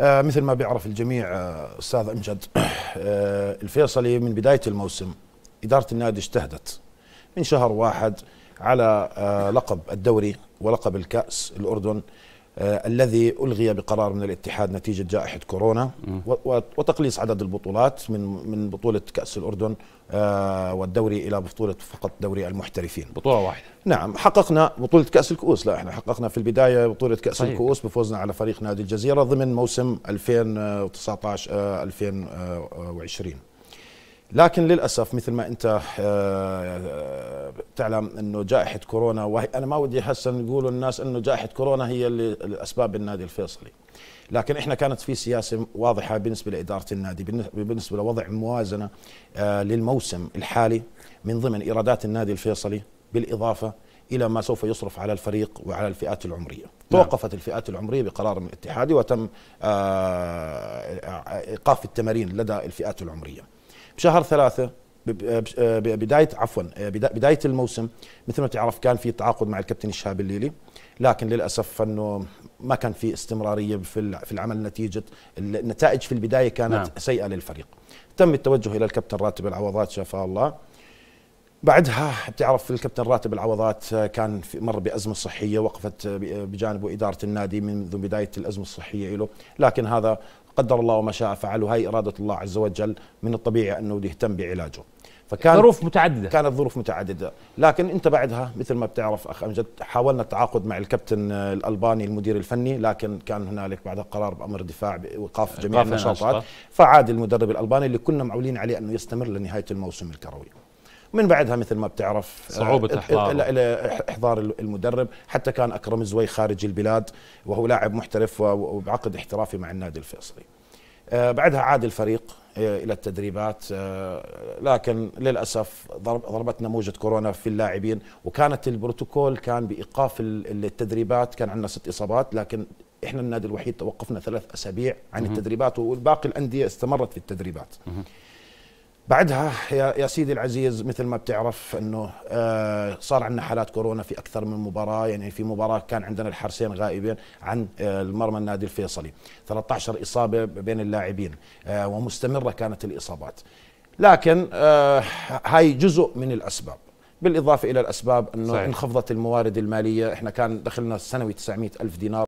آه، مثل ما بيعرف الجميع آه، استاذ امجد آه، الفيصلي من بدايه الموسم اداره النادي اجتهدت من شهر واحد على لقب الدوري ولقب الكاس الاردن آه، الذي الغي بقرار من الاتحاد نتيجه جائحه كورونا وتقليص عدد البطولات من من بطوله كاس الاردن آه، والدوري الى بطوله فقط دوري المحترفين بطوله واحده نعم حققنا بطوله كاس الكؤوس لا احنا حققنا في البدايه بطوله كاس صحيح. الكؤوس بفوزنا على فريق نادي الجزيره ضمن موسم 2019 2020 لكن للاسف مثل ما انت آه، تعلم انه جائحه كورونا وهي انا ما ودي هسه يقولوا الناس انه جائحه كورونا هي اللي الاسباب النادي الفيصلي لكن احنا كانت في سياسه واضحه بالنسبه لاداره النادي بالنسبه لوضع موازنه آه، للموسم الحالي من ضمن ايرادات النادي الفيصلي بالاضافه الى ما سوف يصرف على الفريق وعلى الفئات العمريه نعم. توقفت الفئات العمريه بقرار من الاتحاد وتم آه، ايقاف التمارين لدى الفئات العمريه بشهر ثلاثة آه، بداية عفوا آه، بداية الموسم مثل ما تعرف كان في تعاقد مع الكابتن الشهاب الليلي لكن للأسف أنه ما كان في استمرارية في العمل نتيجة النتائج في البداية كانت نعم. سيئة للفريق تم التوجه إلى الكابتن راتب العوضات شفاه الله بعدها بتعرف الكابتن راتب العوضات آه، كان مر بأزمة صحية وقفت بجانبه إدارة النادي منذ بداية الأزمة الصحية له لكن هذا قدر الله وما شاء فعل وهي إرادة الله عز وجل من الطبيعي أنه يهتم بعلاجه فكان ظروف متعدده كانت ظروف متعدده لكن انت بعدها مثل ما بتعرف اخ امجد حاولنا التعاقد مع الكابتن الالباني المدير الفني لكن كان هنالك بعدها قرار بامر دفاع بايقاف جميع النشاطات فعاد المدرب الالباني اللي كنا معولين عليه انه يستمر لنهايه الموسم الكروي من بعدها مثل ما بتعرف صعوبة آه، احضار احضار المدرب حتى كان اكرم زوي خارج البلاد وهو لاعب محترف وبعقد احترافي مع النادي الفيصلي آه، بعدها عاد الفريق آه، الى التدريبات لكن للاسف ضربتنا موجه كورونا في اللاعبين وكانت البروتوكول كان بايقاف التدريبات كان عندنا ست اصابات لكن احنا النادي الوحيد توقفنا ثلاث اسابيع عن التدريبات والباقي الانديه استمرت في التدريبات بعدها يا, يا سيدي العزيز مثل ما بتعرف انه آه، صار عندنا حالات كورونا في اكثر من مباراه يعني في مباراه كان عندنا الحارسين غائبين عن آه، المرمى النادي الفيصلي 13 اصابه بين اللاعبين آه، ومستمره كانت الاصابات لكن هاي جزء من الاسباب بالإضافة إلى الأسباب أنه انخفضت الموارد المالية إحنا كان دخلنا السنوي 900 ألف دينار